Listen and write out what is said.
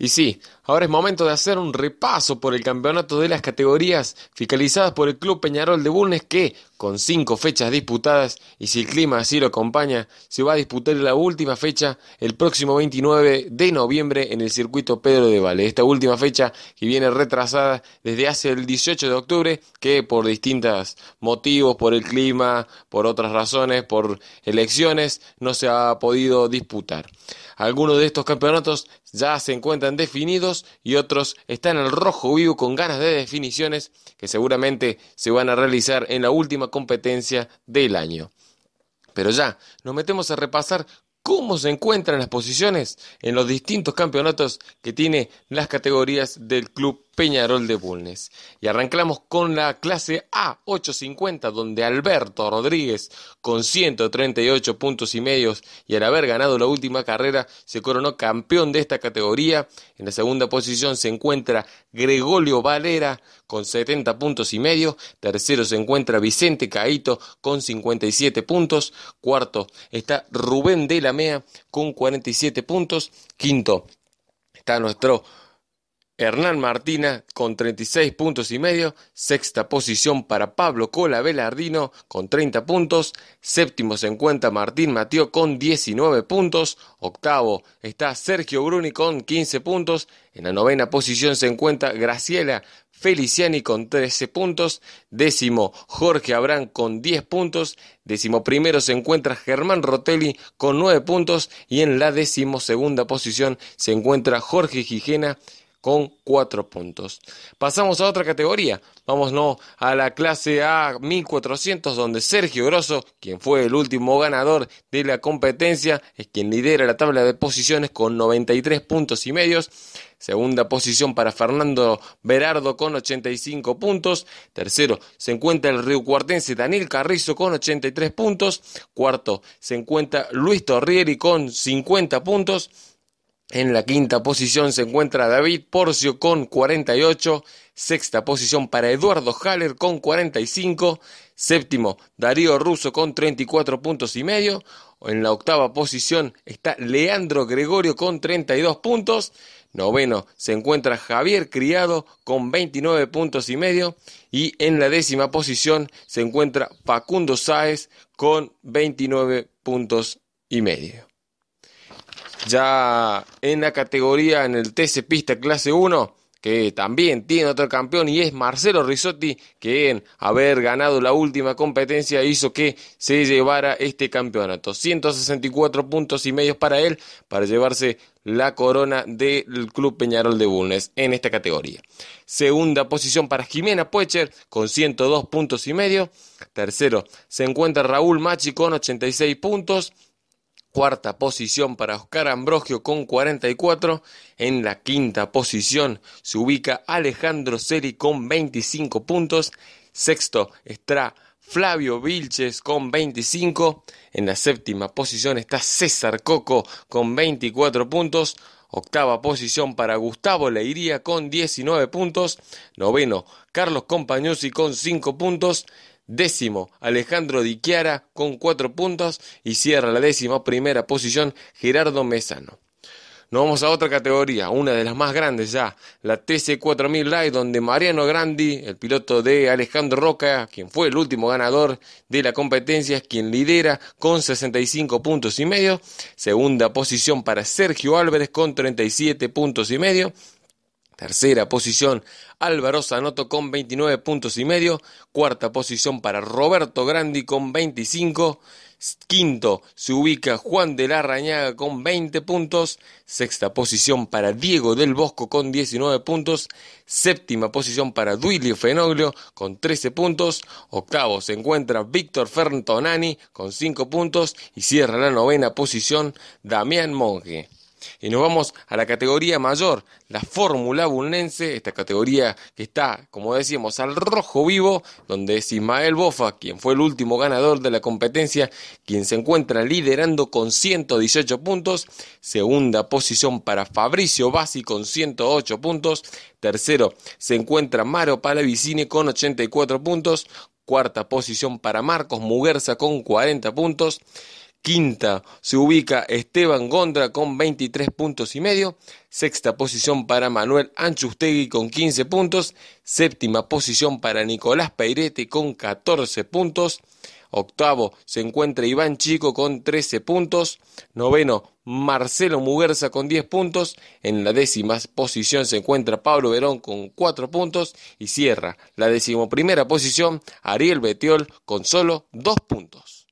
You see, Ahora es momento de hacer un repaso por el campeonato de las categorías fiscalizadas por el Club Peñarol de Bulnes que, con cinco fechas disputadas y si el clima así lo acompaña, se va a disputar la última fecha el próximo 29 de noviembre en el circuito Pedro de Vale. Esta última fecha que viene retrasada desde hace el 18 de octubre que por distintos motivos, por el clima, por otras razones, por elecciones, no se ha podido disputar. Algunos de estos campeonatos ya se encuentran definidos y otros están al rojo vivo con ganas de definiciones que seguramente se van a realizar en la última competencia del año. Pero ya, nos metemos a repasar cómo se encuentran las posiciones en los distintos campeonatos que tiene las categorías del Club Peñarol de Bulnes. Y arrancamos con la clase A850, donde Alberto Rodríguez, con 138 puntos y medios y al haber ganado la última carrera, se coronó campeón de esta categoría. En la segunda posición se encuentra Gregorio Valera con 70 puntos y medio. Tercero se encuentra Vicente Caito con 57 puntos. Cuarto está Rubén de la Mea con 47 puntos. Quinto está nuestro Hernán Martina con 36 puntos y medio, sexta posición para Pablo Cola Velardino con 30 puntos, séptimo se encuentra Martín Mateo con 19 puntos, octavo está Sergio Bruni con 15 puntos, en la novena posición se encuentra Graciela Feliciani con 13 puntos, décimo Jorge Abrán con 10 puntos, décimo primero se encuentra Germán Rotelli con 9 puntos y en la décimo segunda posición se encuentra Jorge Gijena con 4 puntos. Pasamos a otra categoría, vámonos a la clase A 1400 donde Sergio Grosso, quien fue el último ganador de la competencia, es quien lidera la tabla de posiciones con 93 puntos y medios. Segunda posición para Fernando Berardo con 85 puntos. Tercero se encuentra el Río Cuartense Daniel Carrizo con 83 puntos. Cuarto se encuentra Luis Torrieri con 50 puntos. En la quinta posición se encuentra David Porcio con 48. Sexta posición para Eduardo Haller con 45. Séptimo, Darío Russo con 34 puntos y medio. En la octava posición está Leandro Gregorio con 32 puntos. Noveno se encuentra Javier Criado con 29 puntos y medio. Y en la décima posición se encuentra Facundo Sáez con 29 puntos y medio ya en la categoría, en el TC Pista Clase 1, que también tiene otro campeón y es Marcelo Risotti, que en haber ganado la última competencia hizo que se llevara este campeonato. 164 puntos y medios para él, para llevarse la corona del Club Peñarol de Bulnes en esta categoría. Segunda posición para Jimena Puecher con 102 puntos y medio. Tercero se encuentra Raúl Machi con 86 puntos. Cuarta posición para Oscar Ambrogio con 44. En la quinta posición se ubica Alejandro Seri con 25 puntos. Sexto está Flavio Vilches con 25. En la séptima posición está César Coco con 24 puntos. Octava posición para Gustavo Leiría con 19 puntos. Noveno, Carlos Compañosi con 5 puntos. Décimo, Alejandro Di Chiara con cuatro puntos y cierra la décima primera posición Gerardo Mesano. Nos vamos a otra categoría, una de las más grandes ya, la TC4000 Live, donde Mariano Grandi, el piloto de Alejandro Roca, quien fue el último ganador de la competencia, es quien lidera con 65 puntos y medio. Segunda posición para Sergio Álvarez con 37 puntos y medio. Tercera posición, Álvaro Zanotto con 29 puntos y medio. Cuarta posición para Roberto Grandi con 25. Quinto se ubica Juan de la Rañaga con 20 puntos. Sexta posición para Diego del Bosco con 19 puntos. Séptima posición para Duilio Fenoglio con 13 puntos. Octavo se encuentra Víctor Ferntonani con 5 puntos. Y cierra la novena posición Damián Monge. Y nos vamos a la categoría mayor, la Fórmula Bulnense, esta categoría que está, como decíamos, al rojo vivo, donde es Ismael Bofa, quien fue el último ganador de la competencia, quien se encuentra liderando con 118 puntos, segunda posición para Fabricio Bassi con 108 puntos, tercero se encuentra Maro Palavicini con 84 puntos, cuarta posición para Marcos Muguerza con 40 puntos, Quinta se ubica Esteban Gondra con 23 puntos y medio. Sexta posición para Manuel Anchustegui con 15 puntos. Séptima posición para Nicolás Peirete con 14 puntos. Octavo se encuentra Iván Chico con 13 puntos. Noveno, Marcelo Muguerza con 10 puntos. En la décima posición se encuentra Pablo Verón con 4 puntos. Y cierra la decimoprimera posición Ariel Betiol con solo 2 puntos.